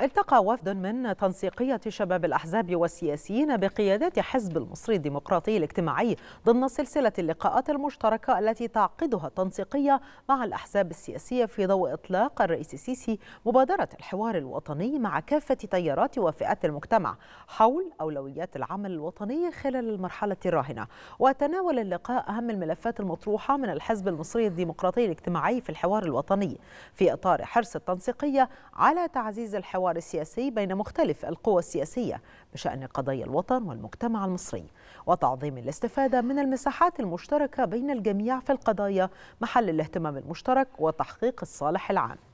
التقى وفد من تنسيقية شباب الأحزاب والسياسيين بقيادة حزب المصري الديمقراطي الاجتماعي ضمن سلسلة اللقاءات المشتركة التي تعقدها التنسيقية مع الأحزاب السياسية في ضوء إطلاق الرئيس السيسي مبادرة الحوار الوطني مع كافة تيارات وفئات المجتمع حول أولويات العمل الوطني خلال المرحلة الراهنة وتناول اللقاء أهم الملفات المطروحة من الحزب المصري الديمقراطي الاجتماعي في الحوار الوطني في إطار حرص التنسيقية على تعزيز الحوار الحوار السياسي بين مختلف القوى السياسية بشأن قضايا الوطن والمجتمع المصري وتعظيم الاستفادة من المساحات المشتركة بين الجميع في القضايا محل الاهتمام المشترك وتحقيق الصالح العام